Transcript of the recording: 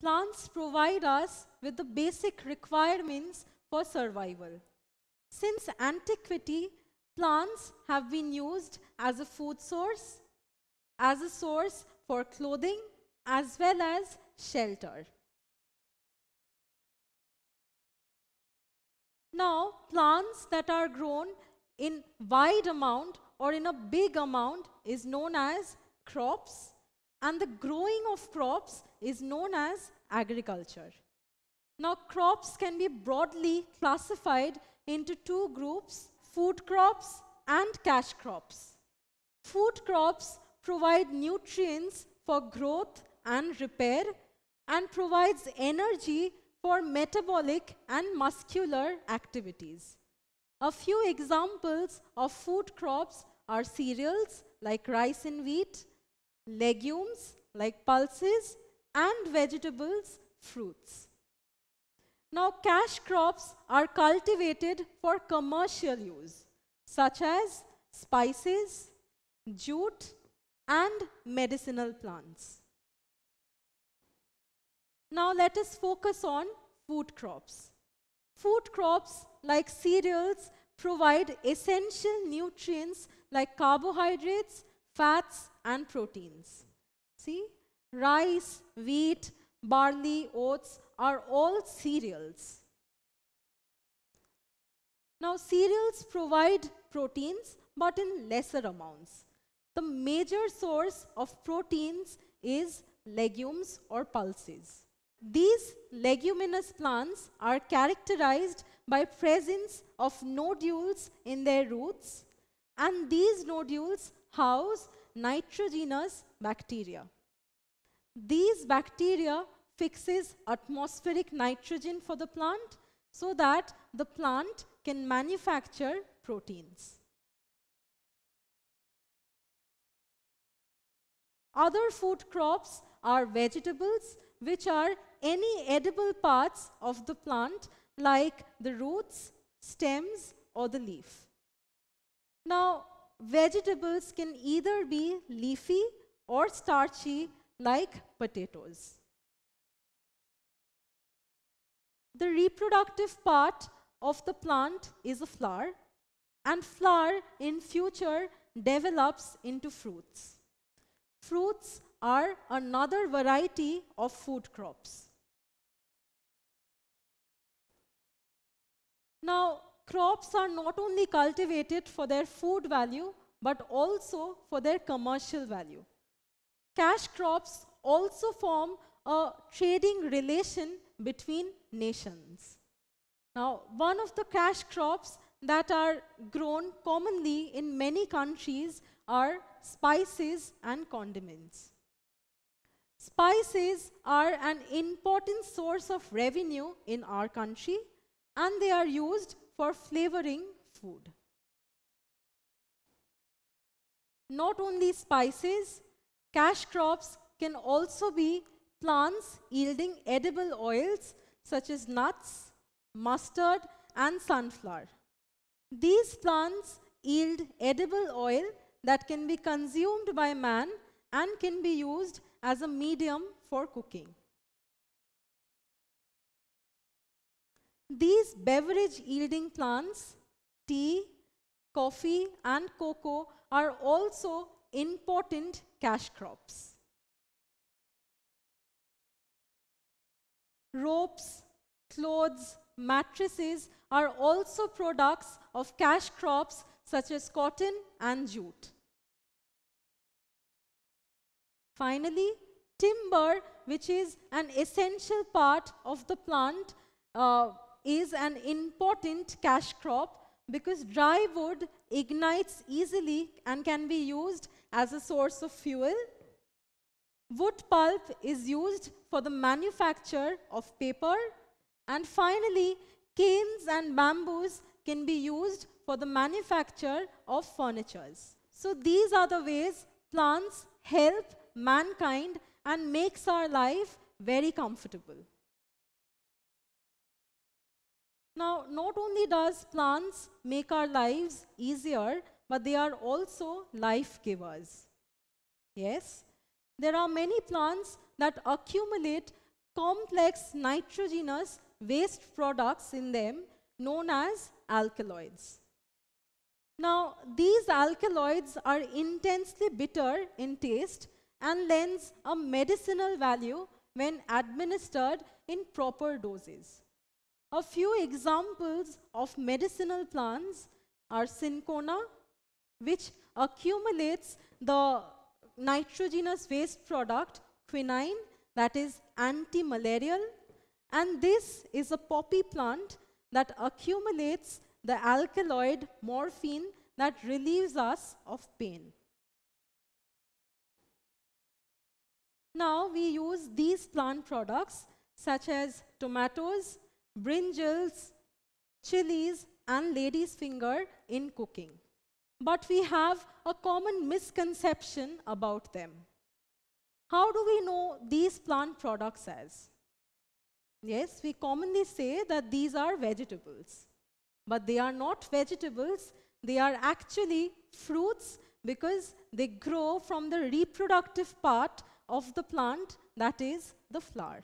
Plants provide us with the basic requirements for survival. Since antiquity, plants have been used as a food source, as a source for clothing, as well as shelter. Now, plants that are grown in wide amount or in a big amount is known as crops and the growing of crops is known as agriculture. Now, crops can be broadly classified into two groups, food crops and cash crops. Food crops provide nutrients for growth and repair and provides energy for metabolic and muscular activities. A few examples of food crops are cereals like rice and wheat, legumes like pulses and vegetables, fruits. Now cash crops are cultivated for commercial use such as spices, jute and medicinal plants. Now let us focus on food crops. Food crops like cereals provide essential nutrients like carbohydrates fats and proteins. See, rice, wheat, barley, oats are all cereals. Now cereals provide proteins but in lesser amounts. The major source of proteins is legumes or pulses. These leguminous plants are characterized by presence of nodules in their roots and these nodules house nitrogenous bacteria. These bacteria fixes atmospheric nitrogen for the plant so that the plant can manufacture proteins. Other food crops are vegetables which are any edible parts of the plant like the roots, stems or the leaf. Now vegetables can either be leafy or starchy like potatoes. The reproductive part of the plant is a flower and flower in future develops into fruits. Fruits are another variety of food crops. Now, crops are not only cultivated for their food value, but also for their commercial value. Cash crops also form a trading relation between nations. Now, one of the cash crops that are grown commonly in many countries are spices and condiments. Spices are an important source of revenue in our country and they are used for flavoring food. Not only spices, cash crops can also be plants yielding edible oils such as nuts, mustard and sunflower. These plants yield edible oil that can be consumed by man and can be used as a medium for cooking. These beverage yielding plants, tea, coffee and cocoa are also important cash crops. Ropes, clothes, mattresses are also products of cash crops such as cotton and jute. Finally, timber, which is an essential part of the plant, uh, is an important cash crop because dry wood ignites easily and can be used as a source of fuel. Wood pulp is used for the manufacture of paper. And finally, canes and bamboos can be used for the manufacture of furnitures. So these are the ways plants help mankind and makes our life very comfortable. Now, not only does plants make our lives easier, but they are also life givers. Yes, there are many plants that accumulate complex nitrogenous waste products in them known as alkaloids. Now, these alkaloids are intensely bitter in taste and lends a medicinal value when administered in proper doses. A few examples of medicinal plants are cinchona, which accumulates the nitrogenous waste product, quinine, that is anti-malarial. And this is a poppy plant that accumulates the alkaloid morphine that relieves us of pain. Now we use these plant products such as tomatoes, brinjals, chilies, and lady's finger in cooking. But we have a common misconception about them. How do we know these plant products as? Yes, we commonly say that these are vegetables. But they are not vegetables, they are actually fruits because they grow from the reproductive part of the plant, that is the flower.